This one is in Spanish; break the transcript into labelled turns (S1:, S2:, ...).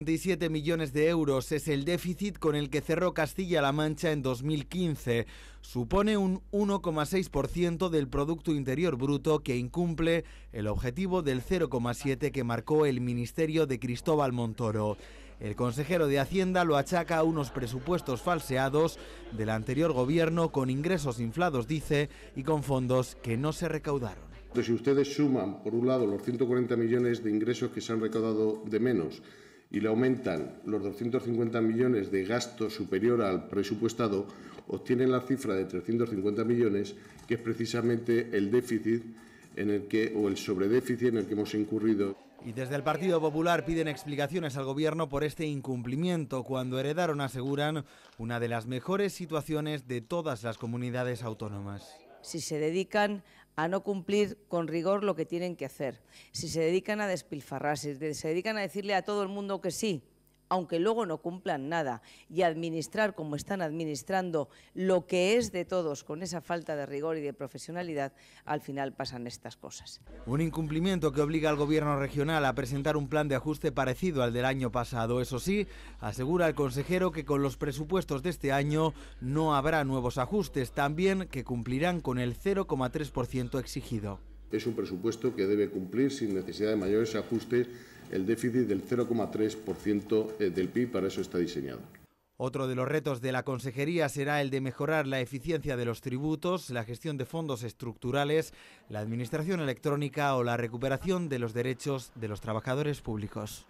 S1: 27 millones de euros es el déficit con el que cerró Castilla-La Mancha en 2015. Supone un 1,6% del Producto Interior Bruto que incumple el objetivo del 0,7% que marcó el Ministerio de Cristóbal Montoro. El consejero de Hacienda lo achaca a unos presupuestos falseados del anterior gobierno con ingresos inflados, dice, y con fondos que no se recaudaron.
S2: si ustedes suman, por un lado, los 140 millones de ingresos que se han recaudado de menos, y le aumentan los 250 millones de gasto superior al presupuestado, obtienen la cifra de 350 millones, que es precisamente el déficit en el que, o el sobredéficit en el que hemos incurrido.
S1: Y desde el Partido Popular piden explicaciones al Gobierno por este incumplimiento, cuando heredaron, aseguran, una de las mejores situaciones de todas las comunidades autónomas.
S3: Si se dedican a no cumplir con rigor lo que tienen que hacer, si se dedican a despilfarrarse, si se dedican a decirle a todo el mundo que sí, aunque luego no cumplan nada, y administrar como están administrando lo que es de todos con esa falta de rigor y de profesionalidad, al final pasan estas cosas.
S1: Un incumplimiento que obliga al gobierno regional a presentar un plan de ajuste parecido al del año pasado. Eso sí, asegura el consejero que con los presupuestos de este año no habrá nuevos ajustes, también que cumplirán con el 0,3% exigido.
S2: Es un presupuesto que debe cumplir sin necesidad de mayores ajustes el déficit del 0,3% eh, del PIB, para eso está diseñado.
S1: Otro de los retos de la Consejería será el de mejorar la eficiencia de los tributos, la gestión de fondos estructurales, la administración electrónica o la recuperación de los derechos de los trabajadores públicos.